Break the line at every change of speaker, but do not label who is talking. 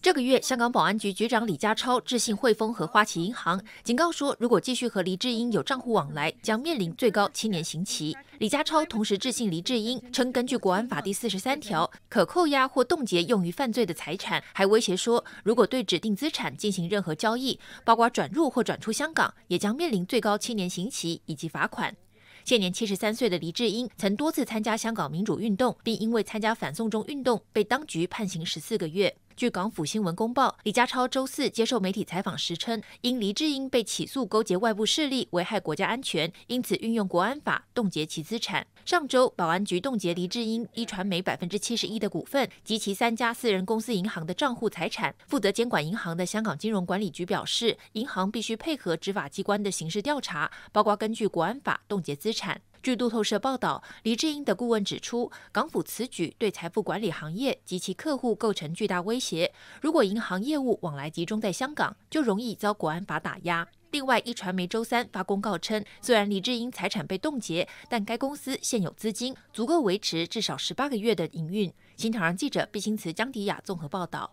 这个月，香港保安局局长李家超致信汇丰和花旗银行，警告说，如果继续和黎智英有账户往来，将面临最高七年刑期。李家超同时致信黎智英，称根据国安法第四十三条，可扣押或冻结用于犯罪的财产，还威胁说，如果对指定资产进行任何交易，包括转入或转出香港，也将面临最高七年刑期以及罚款。现年七十三岁的黎智英曾多次参加香港民主运动，并因为参加反送中运动被当局判刑十四个月。据港府新闻公报，李家超周四接受媒体采访时称，因黎智英被起诉勾结外部势力危害国家安全，因此运用国安法冻结其资产。上周，保安局冻结黎智英一传媒百分之七十一的股份及其三家私人公司银行的账户财产。负责监管银行的香港金融管理局表示，银行必须配合执法机关的刑事调查，包括根据国安法冻结资产。据路透社报道，李志英的顾问指出，港府此举对财富管理行业及其客户构成巨大威胁。如果银行业务往来集中在香港，就容易遭国安法打压。另外，一传媒周三发公告称，虽然李志英财产被冻结，但该公司现有资金足够维持至少十八个月的营运。新唐人记者毕兴慈、江迪亚综合报道。